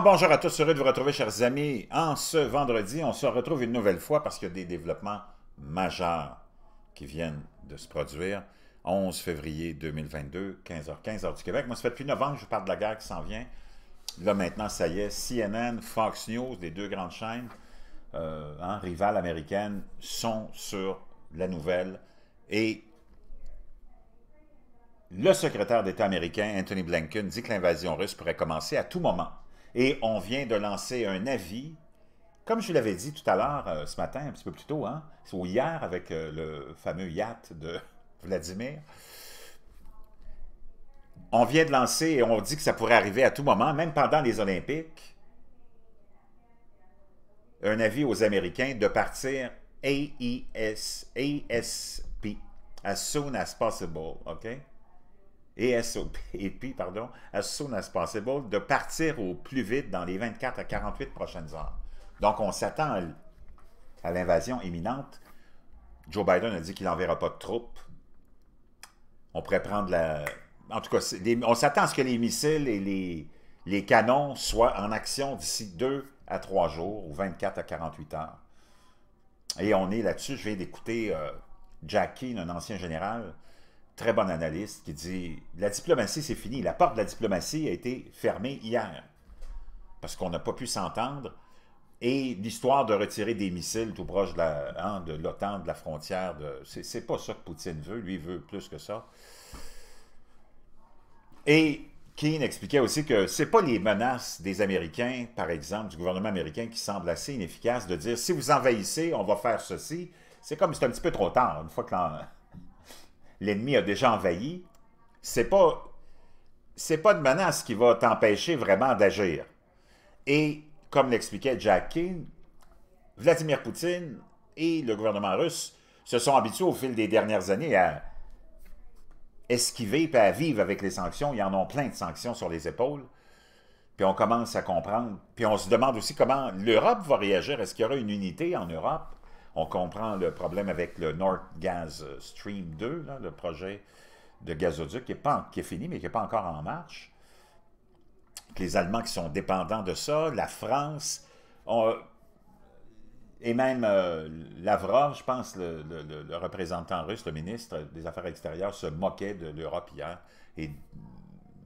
bonjour à tous, heureux de vous retrouver chers amis. En ce vendredi, on se retrouve une nouvelle fois parce qu'il y a des développements majeurs qui viennent de se produire. 11 février 2022, 15h, 15h du Québec. Moi, ça fait depuis novembre que je parle de la guerre qui s'en vient. Là maintenant, ça y est, CNN, Fox News, les deux grandes chaînes euh, hein, rivales américaines sont sur la nouvelle. Et le secrétaire d'État américain, Anthony Blinken, dit que l'invasion russe pourrait commencer à tout moment. Et on vient de lancer un avis. Comme je l'avais dit tout à l'heure, euh, ce matin, un petit peu plus tôt, hein, ou hier, avec euh, le fameux yacht de Vladimir, on vient de lancer et on dit que ça pourrait arriver à tout moment, même pendant les Olympiques, un avis aux Américains de partir A-I-S-P, as soon as possible, OK? et, SOP, puis, pardon, as soon as possible, de partir au plus vite dans les 24 à 48 prochaines heures. Donc, on s'attend à l'invasion imminente. Joe Biden a dit qu'il n'enverra pas de troupes. On pourrait prendre la... En tout cas, on s'attend à ce que les missiles et les, canons soient en action d'ici 2 à trois jours ou 24 à 48 heures. Et on est là-dessus. Je viens d'écouter euh, Jack Keane, un ancien général, très bon analyste, qui dit la diplomatie, c'est fini. La porte de la diplomatie a été fermée hier parce qu'on n'a pas pu s'entendre. Et l'histoire de retirer des missiles tout proche de hein, l'OTAN, de, la frontière, c'est pas ça que Poutine veut. Lui, il veut plus que ça. Et Keane expliquait aussi que c'est pas les menaces des Américains, par exemple, du gouvernement américain, qui semblent assez inefficaces de dire si vous envahissez, on va faire ceci. C'est comme c'est un petit peu trop tard. Une fois que l'ennemi a déjà envahi, c'est pas c'est pas de menace qui va t'empêcher vraiment d'agir. Et comme l'expliquait Jack King, Vladimir Poutine et le gouvernement russe se sont habitués au fil des dernières années à esquiver et à vivre avec les sanctions. Ils en ont plein de sanctions sur les épaules. Puis on commence à comprendre. Puis on se demande aussi comment l'Europe va réagir. Est-ce qu'il y aura une unité en Europe? On comprend le problème avec le North Gas euh, Stream 2, là, le projet de gazoduc qui est, pas, qui est fini, mais qui n'est pas encore en marche. Les Allemands qui sont dépendants de ça, la France, euh, et même euh, Lavrov, je pense, le, représentant russe, le ministre des Affaires extérieures, se moquait de l'Europe hier et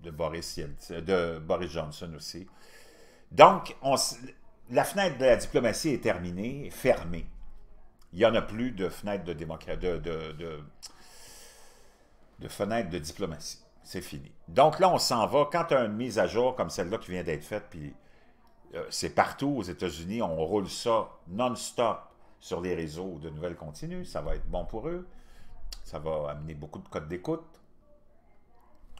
de Boris, de Boris Johnson aussi. Donc, on, la fenêtre de la diplomatie est terminée, fermée il n'y en a plus de fenêtre de, de, de, de, diplomatie. C'est fini. Donc là, on s'en va. Quand tu as une mise à jour comme celle-là qui vient d'être faite, puis euh, c'est partout aux États-Unis, on roule ça non-stop sur les réseaux de nouvelles continues. Ça va être bon pour eux. Ça va amener beaucoup de codes d'écoute.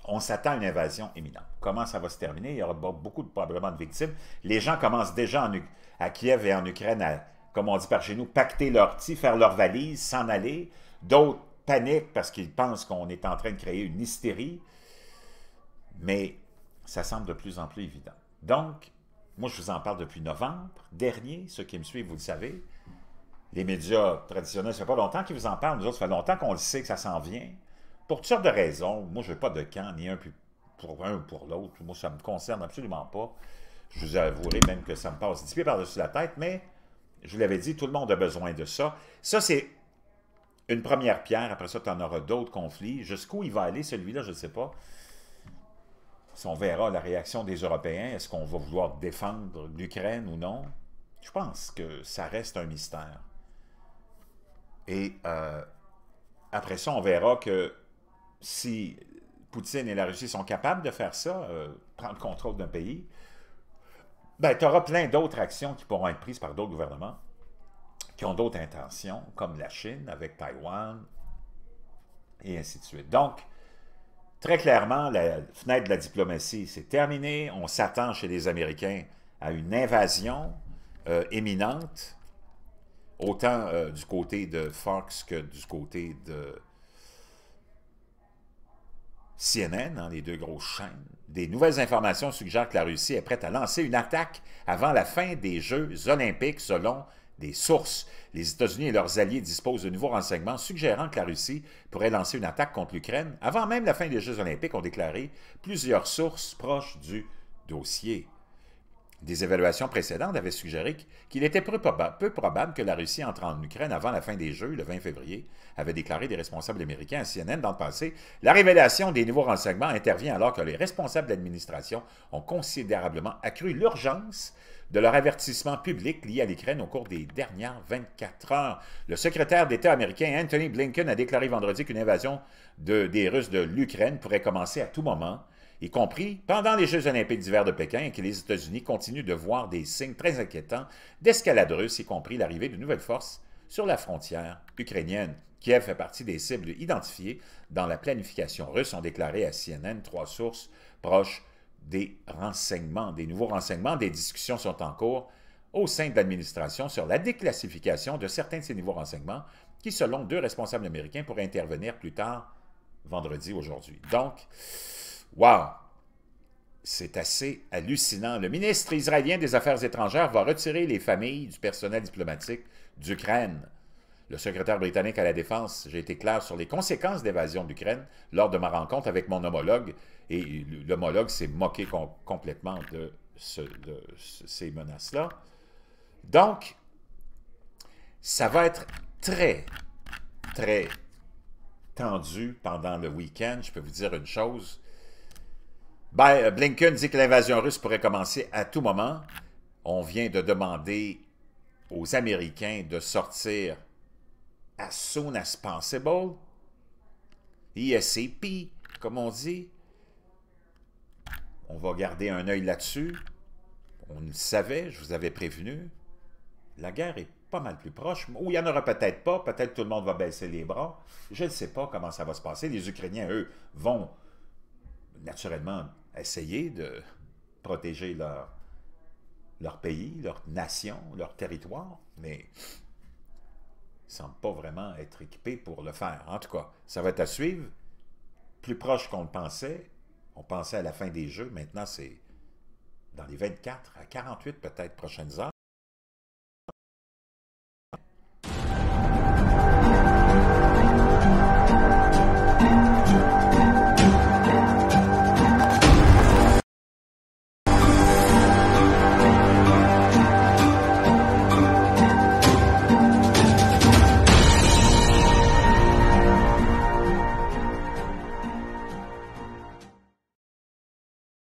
On s'attend à une invasion imminente. Comment ça va se terminer? Il y aura beaucoup de, probablement de victimes. Les gens commencent déjà à Kiev et en Ukraine à comme on dit par chez nous, pacter leur petit, faire leur valise, s'en aller. D'autres paniquent parce qu'ils pensent qu'on est en train de créer une hystérie. Mais ça semble de plus en plus évident. Donc, moi, je vous en parle depuis novembre dernier. Ceux qui me suivent, vous le savez. Les médias traditionnels, ça fait pas longtemps qu'ils vous en parlent. Nous autres, ça fait longtemps qu'on le sait que ça s'en vient. Pour toutes sortes de raisons. Moi, je veux pas de camp, ni un pour un ou pour l'autre. Moi, ça ne me concerne absolument pas. Je vous avouerai même que ça me passe petit peu par-dessus la tête, mais je vous l'avais dit, tout le monde a besoin de ça. Ça, c'est une première pierre. Après ça, tu en auras d'autres conflits. Jusqu'où il va aller, celui-là, je ne sais pas. Si on verra la réaction des Européens, est-ce qu'on va vouloir défendre l'Ukraine ou non? Je pense que ça reste un mystère. Et euh, après ça, on verra que si Poutine et la Russie sont capables de faire ça, euh, prendre le contrôle d'un pays, ben, tu auras plein d'autres actions qui pourront être prises par d'autres gouvernements qui ont d'autres intentions, comme la Chine avec Taïwan, et ainsi de suite. Donc, très clairement, la fenêtre de la diplomatie, s'est terminée. On s'attend chez les Américains à une invasion éminente, euh, autant euh, du côté de Fox que du côté de CNN, hein, les deux grosses chaînes des nouvelles informations suggèrent que la Russie est prête à lancer une attaque avant la fin des Jeux olympiques, selon des sources. Les États-Unis et leurs alliés disposent de nouveaux renseignements suggérant que la Russie pourrait lancer une attaque contre l'Ukraine avant même la fin des Jeux olympiques, ont déclaré plusieurs sources proches du dossier. Des évaluations précédentes avaient suggéré qu'il était peu, probable que la Russie entre en Ukraine avant la fin des Jeux, le 20 février, avait déclaré des responsables américains à CNN dans le passé. La révélation des nouveaux renseignements intervient alors que les responsables d'administration ont considérablement accru l'urgence de leur avertissement public lié à l'Ukraine au cours des dernières 24 heures. Le secrétaire d'État américain Anthony Blinken a déclaré vendredi qu'une invasion des Russes de l'Ukraine pourrait commencer à tout moment y compris pendant les Jeux olympiques d'hiver de Pékin, et que les États-Unis continuent de voir des signes très inquiétants d'escalade russe, y compris l'arrivée de nouvelles forces sur la frontière ukrainienne. Kiev fait partie des cibles identifiées dans la planification russe, ont déclaré à CNN trois sources proches des renseignements, des nouveaux renseignements. Des discussions sont en cours au sein de l'administration sur la déclassification de certains de ces nouveaux renseignements qui, selon deux responsables américains, pourraient intervenir plus tard vendredi aujourd'hui. Donc, Wow! C'est assez hallucinant. Le ministre israélien des Affaires étrangères va retirer les familles du personnel diplomatique d'Ukraine. Le secrétaire britannique à la Défense, j'ai été clair sur les conséquences d'évasion d'Ukraine lors de ma rencontre avec mon homologue, et l'homologue s'est moqué complètement de, de ces menaces-là. Donc, ça va être très, très tendu pendant le week-end. Je peux vous dire une chose, ben, euh, Blinken dit que l'invasion russe pourrait commencer à tout moment. On vient de demander aux Américains de sortir as soon as possible, ESAP, comme on dit. On va garder un œil là-dessus. On le savait, je vous avais prévenu. La guerre est pas mal plus proche. Ou il n'y en aura peut-être pas. Peut-être tout le monde va baisser les bras. Je ne sais pas comment ça va se passer. Les Ukrainiens, eux, vont naturellement essayer de protéger leur, leur pays, leur nation, leur territoire, mais ne semblent pas vraiment être équipés pour le faire. En tout cas, ça va être à suivre. Plus proche qu'on le pensait, on pensait à la fin des Jeux, maintenant c'est dans les 24 à 48 peut-être prochaines heures.